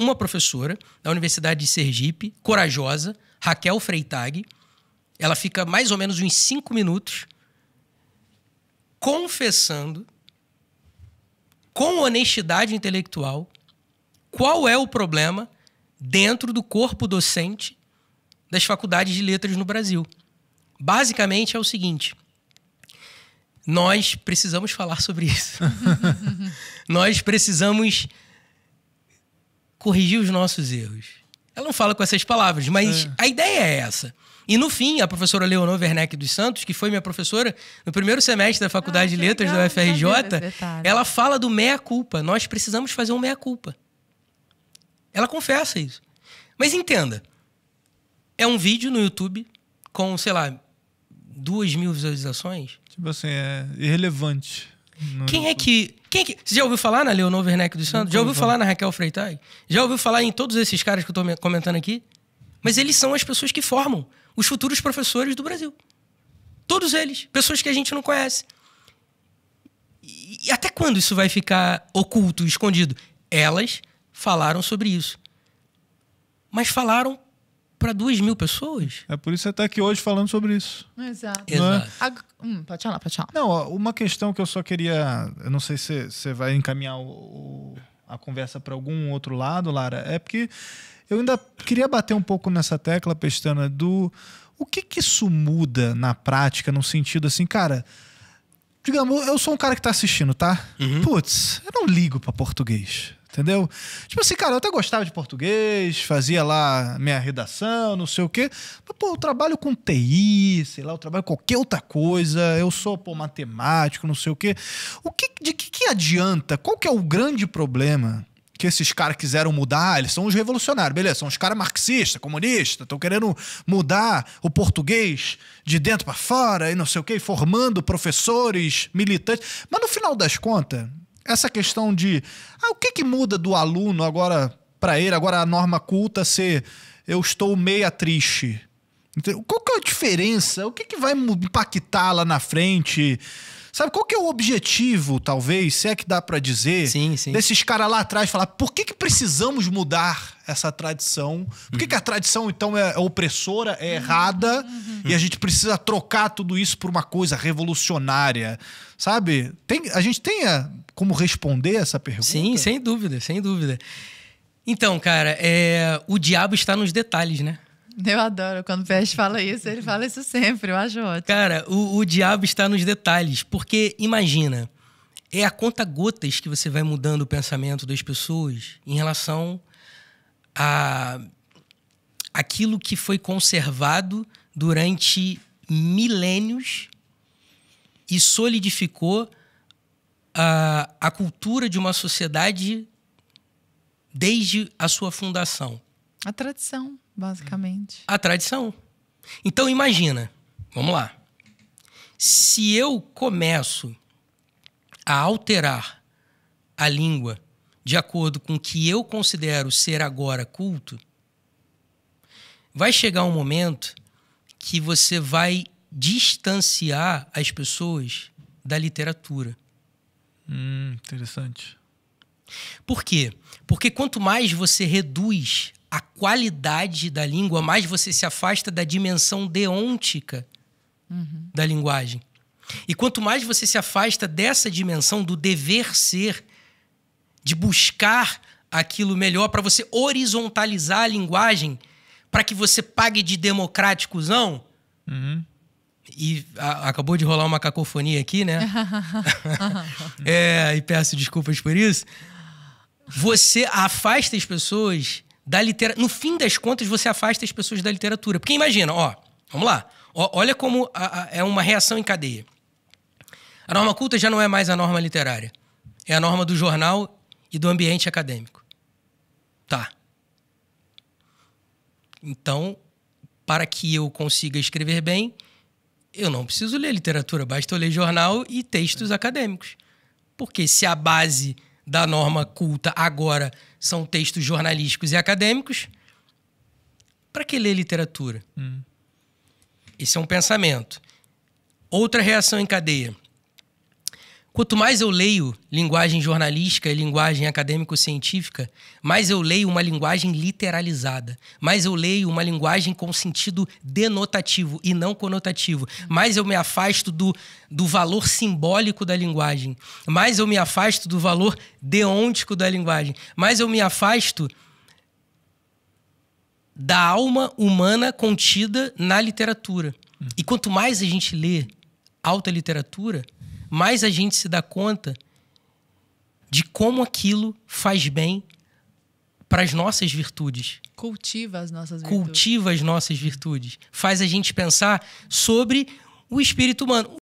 uma professora da Universidade de Sergipe, corajosa, Raquel Freitag. Ela fica mais ou menos uns cinco minutos confessando, com honestidade intelectual, qual é o problema dentro do corpo docente das faculdades de letras no Brasil. Basicamente é o seguinte: nós precisamos falar sobre isso. nós precisamos corrigir os nossos erros. Ela não fala com essas palavras, mas é. a ideia é essa. E no fim, a professora Leonor Werneck dos Santos, que foi minha professora no primeiro semestre da Faculdade ah, de Letras legal, da UFRJ, ela fala do meia-culpa. Nós precisamos fazer um meia-culpa. Ela confessa isso. Mas entenda, é um vídeo no YouTube com, sei lá, duas mil visualizações. Tipo assim, é irrelevante. Não, quem, é que, quem é que. Você já ouviu falar na Leonor Werneck dos Santos? Já ouviu falar na Raquel Freitag? Já ouviu falar em todos esses caras que eu estou comentando aqui? Mas eles são as pessoas que formam os futuros professores do Brasil. Todos eles. Pessoas que a gente não conhece. E até quando isso vai ficar oculto, escondido? Elas falaram sobre isso. Mas falaram para duas mil pessoas. É por isso que você está aqui hoje falando sobre isso. Exato. É? Exato. É? Hum, pode falar, pode falar. Não, uma questão que eu só queria. Eu não sei se você vai encaminhar o, a conversa para algum outro lado, Lara, é porque eu ainda queria bater um pouco nessa tecla, Pestana, do o que, que isso muda na prática, no sentido assim, cara. Digamos, eu sou um cara que está assistindo, tá? Uhum. Putz, eu não ligo para português entendeu? Tipo assim, cara, eu até gostava de português, fazia lá minha redação, não sei o quê. Mas, pô, eu trabalho com TI, sei lá, eu trabalho com qualquer outra coisa, eu sou, pô, matemático, não sei o quê. O que, de que, que adianta? Qual que é o grande problema? que esses caras quiseram mudar, ah, eles são os revolucionários, beleza, são os caras marxistas, comunistas, estão querendo mudar o português de dentro para fora e não sei o quê, formando professores, militantes. Mas no final das contas, essa questão de ah, o que, que muda do aluno agora para ele, agora a norma culta ser eu estou meia triste. Então, qual que é a diferença? O que, que vai impactar lá na frente? Sabe qual que é o objetivo, talvez, se é que dá para dizer, sim, sim. desses caras lá atrás falar por que, que precisamos mudar essa tradição? Por que, uhum. que a uhum. tradição, então, é opressora, é errada uhum, uhum. e a gente precisa trocar tudo isso por uma coisa revolucionária? Sabe? Tem, a gente tem a, eh, como responder essa pergunta? Sim, sem dúvida, sem dúvida. Então, cara, é, o diabo está nos detalhes, né? Eu adoro quando o Peste fala isso, ele fala isso sempre, eu acho ótimo. Cara, o, o diabo está nos detalhes, porque imagina, é a conta gotas que você vai mudando o pensamento das pessoas em relação a aquilo que foi conservado durante milênios e solidificou a, a cultura de uma sociedade desde a sua fundação. A tradição, basicamente. A tradição. Então imagina, vamos lá. Se eu começo a alterar a língua de acordo com o que eu considero ser agora culto, vai chegar um momento que você vai distanciar as pessoas da literatura. Hum, interessante. Por quê? Porque quanto mais você reduz a qualidade da língua, mais você se afasta da dimensão deontica uhum. da linguagem. E quanto mais você se afasta dessa dimensão do dever ser, de buscar aquilo melhor para você horizontalizar a linguagem, para que você pague de democráticozão. Uhum. E a, acabou de rolar uma cacofonia aqui, né? é, e peço desculpas por isso. Você afasta as pessoas da literatura. No fim das contas, você afasta as pessoas da literatura. Porque imagina, ó, vamos lá. Ó, olha como a, a, é uma reação em cadeia. A norma culta já não é mais a norma literária. É a norma do jornal e do ambiente acadêmico. Tá. Então, para que eu consiga escrever bem, eu não preciso ler literatura, basta eu ler jornal e textos acadêmicos. Porque se a base da norma culta agora são textos jornalísticos e acadêmicos, para que ler literatura? Hum. Esse é um pensamento. Outra reação em cadeia. Quanto mais eu leio linguagem jornalística e linguagem acadêmico-científica, mais eu leio uma linguagem literalizada, mais eu leio uma linguagem com sentido denotativo e não conotativo, mais eu me afasto do, do valor simbólico da linguagem, mais eu me afasto do valor deôntico da linguagem, mais eu me afasto da alma humana contida na literatura. E quanto mais a gente lê alta literatura, mais a gente se dá conta de como aquilo faz bem para as nossas virtudes. Cultiva as nossas virtudes. Cultiva as nossas virtudes. Faz a gente pensar sobre o espírito humano.